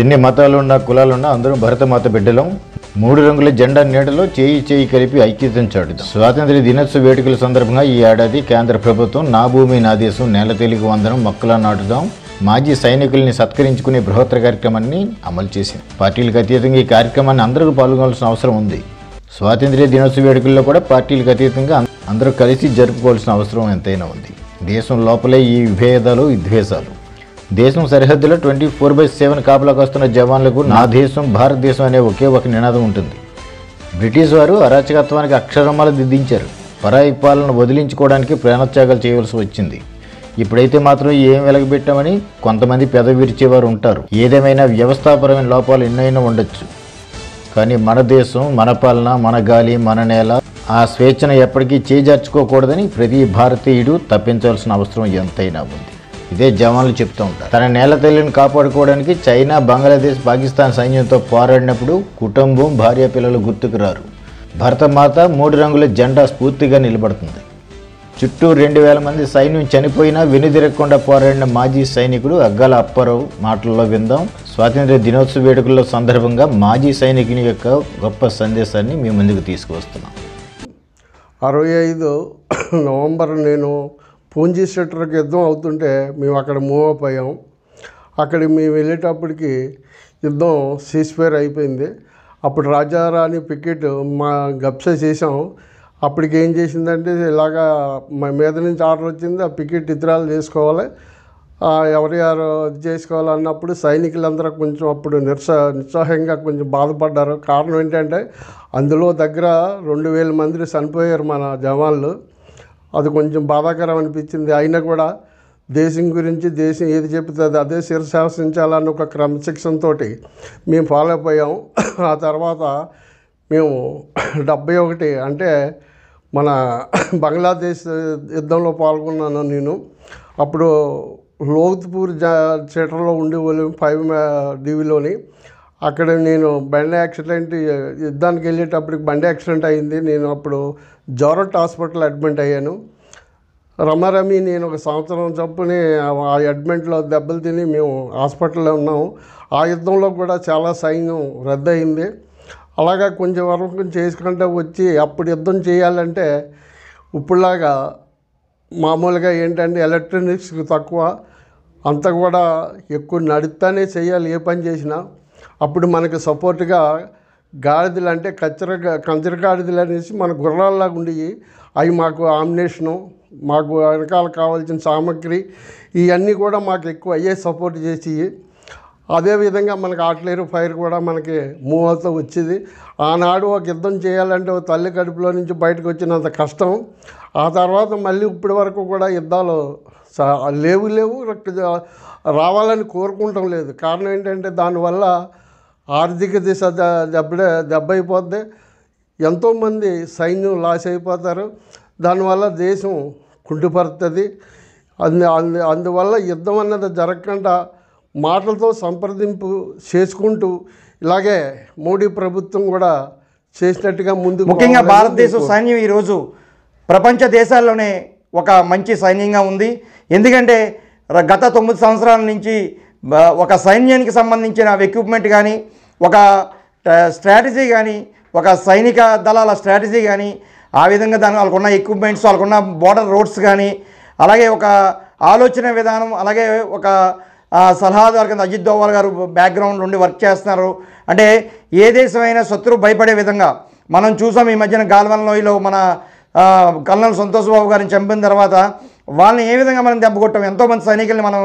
ఎన్ని మతాలు ఉన్నా కులాలున్నా అందరూ భరతమాత బిడ్డలం మూడు రంగుల జెండా నీడలో చేయి చేయి కలిపి ఐక్యతను చాటు స్వాతంత్ర దినోత్సవ వేడుకల సందర్భంగా ఈ ఏడాది కేంద్ర ప్రభుత్వం నా భూమి నా దేశం నేల తెలుగు వందనం మొక్కలా నాటుదాం మాజీ సైనికుల్ని సత్కరించుకునే బృహత్తర కార్యక్రమాన్ని అమలు చేసింది పార్టీలకు అతీతంగా ఈ కార్యక్రమాన్ని అందరూ పాల్గొనాల్సిన అవసరం ఉంది స్వాతంత్ర దినోత్సవ వేడుకల్లో కూడా పార్టీలకు అతీతంగా అందరూ కలిసి జరుపుకోవాల్సిన అవసరం ఎంతైనా ఉంది దేశం లోపలే ఈ విభేదాలు విద్వేషాలు దేశం సరిహద్దులో ట్వంటీ ఫోర్ బై సెవెన్ కాపులకు వస్తున్న జవాన్లకు నా దేశం భారతదేశం అనే ఒకే ఒక నినాదం ఉంటుంది బ్రిటిష్ వారు అరాచకత్వానికి అక్షరమాల దిద్దించారు పరాయి పాలన వదిలించుకోవడానికి ప్రాణత్యాగాలు చేయవలసి వచ్చింది ఇప్పుడైతే మాత్రం ఏం వెలగబెట్టామని కొంతమంది పెద విరిచేవారు ఉంటారు ఏదేమైనా వ్యవస్థాపరమైన లోపాలు ఎన్నైనా ఉండొచ్చు కానీ మన దేశం మన పాలన మన గాలి మన నేల ఆ స్వేచ్ఛను ఎప్పటికీ చేజార్చుకోకూడదని ప్రతి భారతీయుడు తప్పించాల్సిన అవసరం ఎంతైనా ఉంది ఇదే జవాన్లు చెప్తూ ఉంటారు తన నేల తల్లిని కాపాడుకోవడానికి చైనా బంగ్లాదేశ్ పాకిస్తాన్ సైన్యంతో పోరాడినప్పుడు కుటుంబం భార్య పిల్లలు గుర్తుకు రారు భరతమాత మూడు రంగుల జెండా స్ఫూర్తిగా నిలబడుతుంది చుట్టూ రెండు వేల మంది సైన్యం చనిపోయినా వెనుదిరగకుండా పోరాడిన మాజీ సైనికుడు అగ్గల అప్పారావు మాటల్లో విందాం స్వాతంత్ర దినోత్సవ వేడుకల్లో సందర్భంగా మాజీ సైనికుని యొక్క గొప్ప సందేశాన్ని మీ ముందుకు తీసుకువస్తున్నాం అరవై ఐదు నవంబర్ నేను పూంజీ సెక్టర్కి యుద్ధం అవుతుంటే మేము అక్కడ మూవ్ అప్ అయ్యాం అక్కడికి మేము వెళ్ళేటప్పటికి యుద్ధం సీస్ఫైర్ అయిపోయింది అప్పుడు రాజారాణి పికెట్ మా గప్సే చేసాం అప్పటికి ఏం చేసిందంటే ఇలాగా మా మీద నుంచి ఆర్డర్ వచ్చింది ఆ పికెట్ ఇతరాలు చేసుకోవాలి ఎవరి ఎవరు ఇది చేసుకోవాలన్నప్పుడు సైనికులందరూ కొంచెం అప్పుడు నిరుస నిస్సహాయంగా కొంచెం బాధపడ్డారు కారణం ఏంటంటే అందులో దగ్గర రెండు వేల మంది చనిపోయారు మన జవాన్లు అది కొంచెం బాధాకరం అనిపించింది అయినా కూడా దేశం గురించి దేశం ఏది చెప్తుంది అదే శిరశాసించాలన్న ఒక క్రమశిక్షణతో మేము ఫాలో అయిపోయాం ఆ తర్వాత మేము డెబ్బై ఒకటి అంటే మన బంగ్లాదేశ్ యుద్ధంలో పాల్గొన్నాను నేను అప్పుడు లోత్పూర్ జా థియేటర్లో వాళ్ళు ఫైవ్ డివిలోని అక్కడ నేను బండి యాక్సిడెంట్ యుద్ధానికి వెళ్ళేటప్పటికి బండి యాక్సిడెంట్ అయింది నేను అప్పుడు జోరట్ హాస్పిటల్ అడ్మిట్ అయ్యాను రమారమి నేను ఒక సంవత్సరం చప్పుని ఆ అడ్మిట్లో దెబ్బలు తిని మేము హాస్పిటల్లో ఉన్నాము ఆ యుద్ధంలో కూడా చాలా సైన్యం రద్దయింది అలాగా కొంచెం వరకు చేసుకుంటే వచ్చి అప్పుడు యుద్ధం చేయాలంటే ఇప్పుడులాగా మామూలుగా ఏంటంటే ఎలక్ట్రానిక్స్ తక్కువ అంత కూడా ఎక్కువ నడుపుతానే చేయాలి ఏ పని చేసినా అప్పుడు మనకు సపోర్ట్గా గాడిదలు అంటే కచ్చర కంచర గాడిదలు అనేసి మన గుర్రాల్లాగా ఉండేవి అవి మాకు ఆమ్నేషను మాకు వెనకాల కావాల్సిన సామాగ్రి ఇవన్నీ కూడా మాకు ఎక్కువ అయ్యే సపోర్ట్ చేసి అదేవిధంగా మనకి ఆటలేరు ఫైర్ కూడా మనకి మూవ్ అవుతూ వచ్చేది ఆనాడు ఒక యుద్ధం చేయాలంటే తల్లి కడుపులో నుంచి బయటకు వచ్చినంత కష్టం ఆ తర్వాత మళ్ళీ ఇప్పటి వరకు కూడా యుద్ధాలు లేవు లేవు రావాలని కోరుకుంటాం లేదు కారణం ఏంటంటే దానివల్ల ఆర్థిక దిశ దెబ్బ దెబ్బ అయిపోద్ది ఎంతోమంది సైన్యం లాస్ అయిపోతారు దానివల్ల దేశం కుంటుపడుతుంది అందు అందు అందువల్ల యుద్ధం అన్నది జరగకుండా మాటలతో సంప్రదింపు చేసుకుంటూ ఇలాగే మోడీ ప్రభుత్వం కూడా చేసినట్టుగా ముందు ముఖ్యంగా భారతదేశ సైన్యం ఈరోజు ప్రపంచ దేశాల్లోనే ఒక మంచి సైన్యంగా ఉంది ఎందుకంటే గత తొమ్మిది సంవత్సరాల నుంచి ఒక సైన్యానికి సంబంధించిన ఎక్విప్మెంట్ కానీ ఒక స్ట్రాటజీ కానీ ఒక సైనిక దళాల స్ట్రాటజీ కానీ ఆ విధంగా దాని వాళ్ళకున్న ఎక్విప్మెంట్స్ వాళ్ళకున్న బోర్డర్ రోడ్స్ కానీ అలాగే ఒక ఆలోచన విధానం అలాగే ఒక సలహాదారు కింద అజిత్ దోవాల్ గారు బ్యాక్గ్రౌండ్ నుండి వర్క్ చేస్తున్నారు అంటే ఏ దేశమైనా శత్రువు భయపడే విధంగా మనం చూసాం ఈ మధ్యన గాల్వన్ లోయలో మన కల్నల్ సంతోష్ బాబు గారిని చంపిన తర్వాత వాళ్ళని ఏ విధంగా మనం దెబ్బ కొట్టాం ఎంతోమంది సైనికుల్ని మనం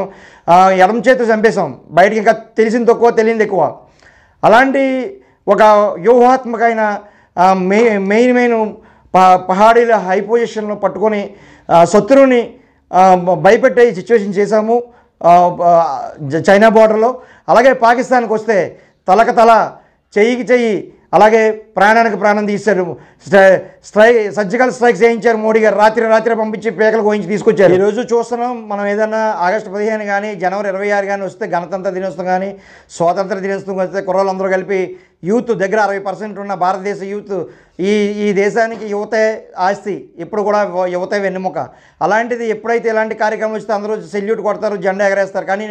ఎడమ చేతితో చంపేశాం బయటకి ఇంకా తెలిసింది తక్కువ తెలియదు ఎక్కువ అలాంటి ఒక వ్యూహాత్మకమైన మెయిన్ మెయిన్ పహాడీల హై పొజిషన్లో పట్టుకొని శత్రువుని భయపెట్టే సిచ్యువేషన్ చేశాము చైనా బార్డర్లో అలాగే పాకిస్తాన్కి వస్తే తలక తల చెయ్యికి చెయ్యి అలాగే ప్రాణానికి ప్రాణం తీశారు స్ట్రైక్ సర్జికల్ స్ట్రైక్స్ చేయించారు మోడీ గారు రాత్రి రాత్రి పంపించి పేకలు కోయించి తీసుకొచ్చారు ఈరోజు చూస్తున్నాం మనం ఏదైనా ఆగస్టు పదిహేను కానీ జనవరి ఇరవై ఆరు కానీ వస్తే గణతంత్ర దినోత్సవం కానీ స్వాతంత్ర దినోత్సవం వస్తే కుర్రాళ్ళందరూ కలిపి యూత్ దగ్గర అరవై పర్సెంట్ ఉన్న భారతదేశ యూత్ ఈ ఈ దేశానికి యువతే ఆస్తి ఎప్పుడు కూడా యువతే వెన్నెముక అలాంటిది ఎప్పుడైతే ఇలాంటి కార్యక్రమం వస్తే అందరూ సెల్యూట్ కొడతారు జెండా ఎగరేస్తారు కానీ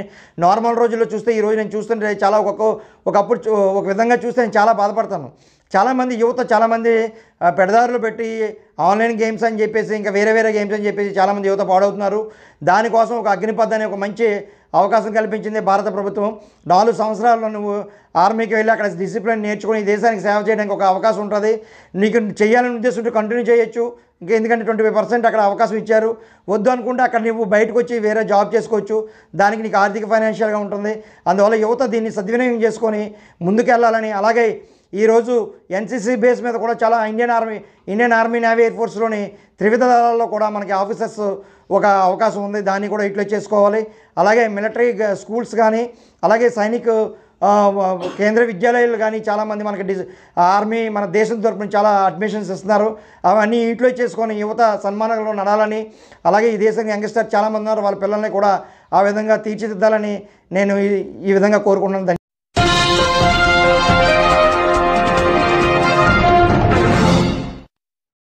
నార్మల్ రోజుల్లో చూస్తే ఈరోజు నేను చూస్తుంటే చాలా ఒక్కొక్క ఒకప్పుడు ఒక విధంగా చూస్తే నేను చాలా బాధపడతాను చాలామంది యువత చాలామంది పెడదారులు పెట్టి ఆన్లైన్ గేమ్స్ అని చెప్పేసి ఇంకా వేరే వేరే గేమ్స్ అని చెప్పేసి చాలామంది యువత పాడవుతున్నారు దానికోసం ఒక అగ్నిపద్ అనే ఒక మంచి అవకాశం కల్పించింది భారత ప్రభుత్వం నాలుగు సంవత్సరాల్లో నువ్వు ఆర్మీకి వెళ్ళి అక్కడ డిసిప్లిన్ నేర్చుకుని దేశానికి సేవ చేయడానికి ఒక అవకాశం ఉంటుంది నీకు చేయాలని ఉద్దేశం కంటిన్యూ చేయొచ్చు ఇంకా ఎందుకంటే ట్వంటీ ఫైవ్ పర్సెంట్ అక్కడ అవకాశం ఇచ్చారు వద్దు అనుకుంటే అక్కడ నువ్వు బయటకు వచ్చి వేరే జాబ్ చేసుకోవచ్చు దానికి నీకు ఆర్థిక ఫైనాన్షియల్గా ఉంటుంది అందువల్ల యువత దీన్ని సద్వినియోగం చేసుకొని ముందుకెళ్ళాలని అలాగే ఈరోజు ఎన్సీసీ బేస్ మీద కూడా చాలా Indian army Indian army navy air ఫోర్స్లోని త్రివిధ దళాల్లో కూడా మనకి ఆఫీసర్స్ ఒక అవకాశం ఉంది దాన్ని కూడా ఇట్లా చేసుకోవాలి అలాగే మిలిటరీ స్కూల్స్ కానీ అలాగే సైనిక కేంద్ర విద్యాలయాలు కానీ చాలామంది మనకి డిజ ఆర్మీ మన దేశం తరపున చాలా అడ్మిషన్స్ ఇస్తున్నారు అవన్నీ ఇంట్లో చేసుకొని యువత సన్మానంలో నడాలని అలాగే ఈ దేశం యంగ్స్టర్ చాలామంది ఉన్నారు వాళ్ళ పిల్లల్ని కూడా ఆ విధంగా తీర్చిదిద్దాలని నేను ఈ విధంగా కోరుకుంటున్నాను